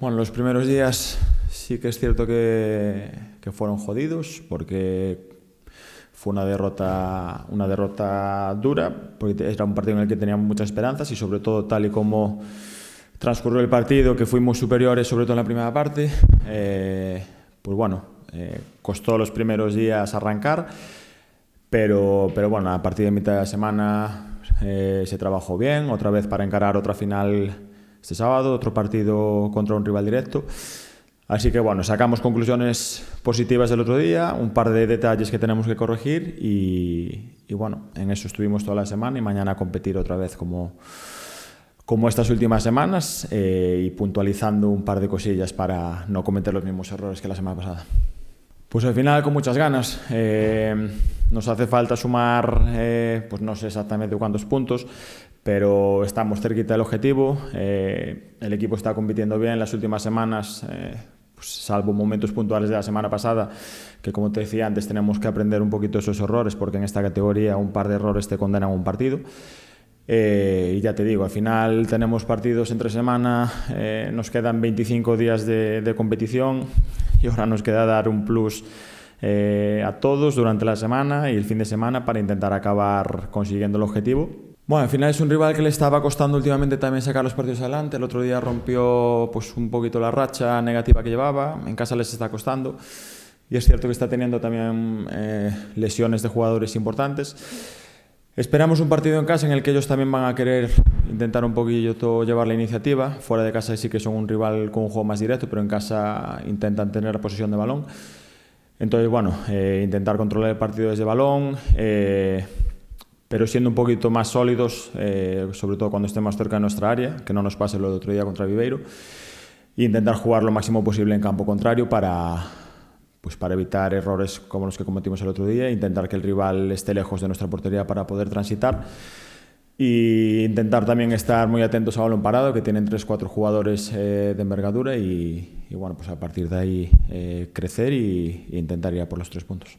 Bueno, los primeros días sí que es cierto que, fueron jodidos porque fue una derrota, una derrota dura, porque era un partido en el que teníamos muchas esperanzas y sobre todo tal y como transcurrió el partido, que fuimos superiores sobre todo en la primera parte, eh, pues bueno, eh, costó los primeros días arrancar, pero, pero bueno, a partir de mitad de la semana eh, se trabajó bien, otra vez para encarar otra final este sábado, otro partido contra un rival directo. Así que bueno, sacamos conclusiones positivas del otro día, un par de detalles que tenemos que corregir y, bueno, en eso estuvimos toda la semana y mañana a competir otra vez como, como estas últimas semanas eh, y puntualizando un par de cosillas para no cometer los mismos errores que la semana pasada. Pues al final con muchas ganas. Eh, nos hace falta sumar, eh, pues no sé exactamente cuántos puntos, pero estamos cerquita del objetivo, eh, el equipo está compitiendo bien en las últimas semanas. Eh, pues, salvo momentos puntuales de la semana pasada, que como te decía antes, tenemos que aprender un poquito esos errores, porque en esta categoría un par de errores te condenan a un partido. Eh, y ya te digo, al final tenemos partidos entre semana, nos quedan 25 días de, competición y ahora nos queda dar un plus a todos durante la semana y el fin de semana para intentar acabar consiguiendo el objetivo bueno, al final es un rival que le estaba costando últimamente también sacar los partidos adelante. El otro día rompió pues, un poquito la racha negativa que llevaba. En casa les está costando. Y es cierto que está teniendo también eh, lesiones de jugadores importantes. Esperamos un partido en casa en el que ellos también van a querer intentar un poquillo llevar la iniciativa. Fuera de casa sí que son un rival con un juego más directo, pero en casa intentan tener la posesión de balón. Entonces, bueno, eh, intentar controlar el partido desde balón. Eh, pero siendo un poquito más sólidos, eh, sobre todo cuando estemos cerca de nuestra área, que no nos pase lo de otro día contra Viveiro, e intentar jugar lo máximo posible en campo contrario para, pues para evitar errores como los que cometimos el otro día, intentar que el rival esté lejos de nuestra portería para poder transitar. Y intentar también estar muy atentos a balón parado, que tienen 3-4 jugadores eh, de envergadura y, bueno, pues a partir de ahí eh, crecer e intentar ir a por los tres puntos.